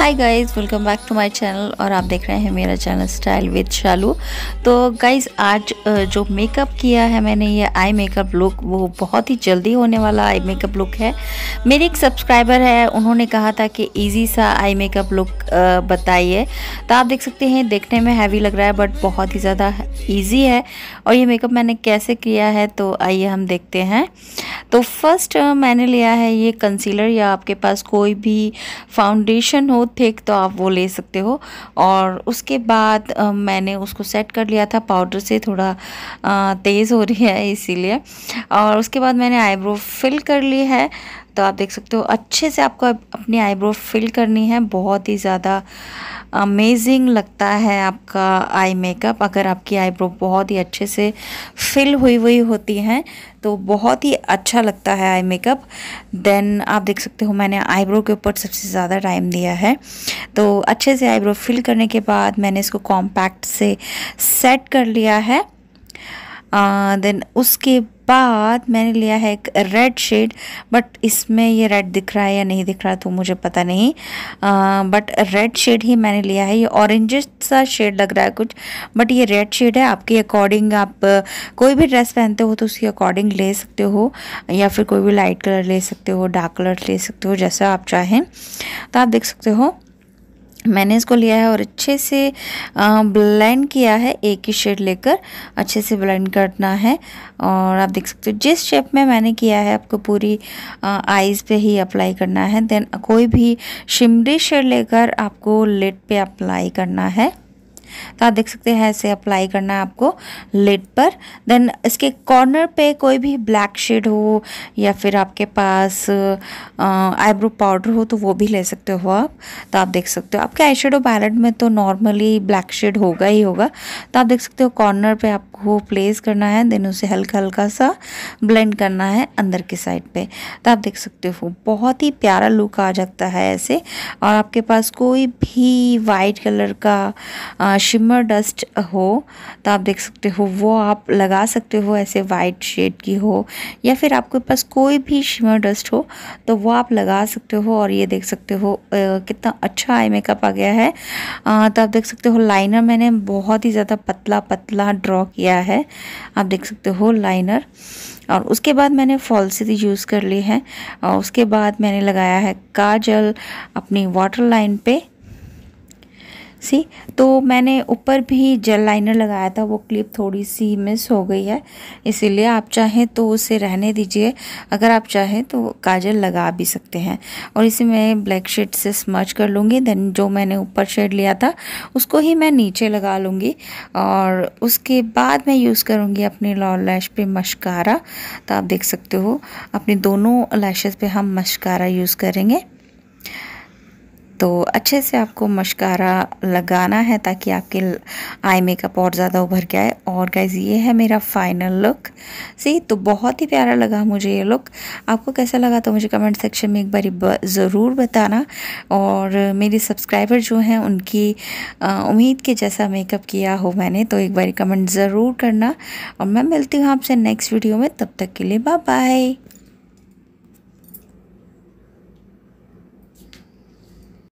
hi guys welcome back to my channel और आप देख रहे हैं मेरा चैनल स्टाइल विद शालू तो गाइज़ आज जो मेकअप किया है मैंने ये आई मेकअप लुक वो बहुत ही जल्दी होने वाला आई मेकअप लुक है मेरे एक सब्सक्राइबर है उन्होंने कहा था कि इजी सा आई मेकअप लुक बताइए तो आप देख सकते हैं देखने में हैवी लग रहा है बट बहुत ही ज़्यादा ईजी है और ये मेकअप मैंने कैसे किया है तो आइए हम देखते हैं तो फर्स्ट मैंने लिया है ये कंसीलर या आपके पास कोई भी फाउंडेशन हो ठीक तो आप वो ले सकते हो और उसके बाद आ, मैंने उसको सेट कर लिया था पाउडर से थोड़ा तेज़ हो रही है इसीलिए और उसके बाद मैंने आईब्रो फिल कर ली है तो आप देख सकते हो अच्छे से आपको अपनी आईब्रो फिल करनी है बहुत ही ज़्यादा अमेजिंग लगता है आपका आई मेकअप अगर आपकी आईब्रो बहुत ही अच्छे से फिल हुई हुई होती हैं तो बहुत ही अच्छा लगता है आई मेकअप देन आप देख सकते हो मैंने आईब्रो के ऊपर सबसे ज़्यादा टाइम दिया है तो अच्छे से आईब्रो फिल करने के बाद मैंने इसको कॉम्पैक्ट से सेट कर लिया है देन उसके बाद मैंने लिया है एक रेड शेड बट इसमें ये रेड दिख रहा है या नहीं दिख रहा तो मुझे पता नहीं बट रेड शेड ही मैंने लिया है ये ऑरेंज सा शेड लग रहा है कुछ बट ये रेड शेड है आपके अकॉर्डिंग आप कोई भी ड्रेस पहनते हो तो उसके अकॉर्डिंग ले सकते हो या फिर कोई भी लाइट कलर ले सकते हो डार्क कलर ले सकते हो जैसा आप चाहें तो आप देख सकते हो मैंने इसको लिया है और अच्छे से ब्लेंड किया है एक ही शेड लेकर अच्छे से ब्लेंड करना है और आप देख सकते हो जिस शेप में मैंने किया है आपको पूरी आईज़ पे ही अप्लाई करना है देन कोई भी शिमरी शेड लेकर आपको लेट पे अप्लाई करना है तो आप देख सकते हैं ऐसे अप्लाई करना है आपको लिड पर देन इसके कॉर्नर पे कोई भी ब्लैक शेड हो या फिर आपके पास आईब्रो पाउडर हो तो वो भी ले सकते हो आप तो आप देख सकते हो आपके आई पैलेट में तो नॉर्मली ब्लैक शेड होगा ही होगा तो आप देख सकते हो कॉर्नर पर आपको प्लेस करना है देन उसे हल्का हल्का सा ब्लेंड करना है अंदर की साइड पर तो आप देख सकते हो बहुत ही प्यारा लुक आ जाता है ऐसे और आपके पास कोई भी वाइट कलर का शिमर डस्ट हो तो आप देख सकते हो वो आप लगा सकते हो ऐसे वाइट शेड की हो या फिर आपके पास कोई भी शिमर डस्ट हो तो वो आप लगा सकते हो और ये देख सकते हो आ, कितना अच्छा आई मेकअप आ गया है आ, तो आप देख सकते हो लाइनर मैंने बहुत ही ज़्यादा पतला पतला ड्रॉ किया है आप देख सकते हो लाइनर और उसके बाद मैंने फॉल्सिटी यूज़ कर ली है और उसके बाद मैंने लगाया है काजल अपनी वाटर लाइन पर सी तो मैंने ऊपर भी जेल लाइनर लगाया था वो क्लिप थोड़ी सी मिस हो गई है इसीलिए आप चाहें तो उसे रहने दीजिए अगर आप चाहें तो काजल लगा भी सकते हैं और इसे मैं ब्लैक शेड से स्मर्च कर लूँगी देन जो मैंने ऊपर शेड लिया था उसको ही मैं नीचे लगा लूँगी और उसके बाद मैं यूज़ करूँगी अपने लॉ लैश पर मशकारा तो आप देख सकते हो अपने दोनों लैशेज़ पर हम मशकारा यूज़ करेंगे तो अच्छे से आपको मशकारा लगाना है ताकि आपके आई मेकअप और ज़्यादा उभर के आए और गाइज ये है मेरा फाइनल लुक सी तो बहुत ही प्यारा लगा मुझे ये लुक आपको कैसा लगा तो मुझे कमेंट सेक्शन में एक बार ज़रूर बताना और मेरे सब्सक्राइबर जो हैं उनकी उम्मीद के जैसा मेकअप किया हो मैंने तो एक बार कमेंट ज़रूर करना और मैं मिलती हूँ आपसे नेक्स्ट वीडियो में तब तक के लिए बाय बाय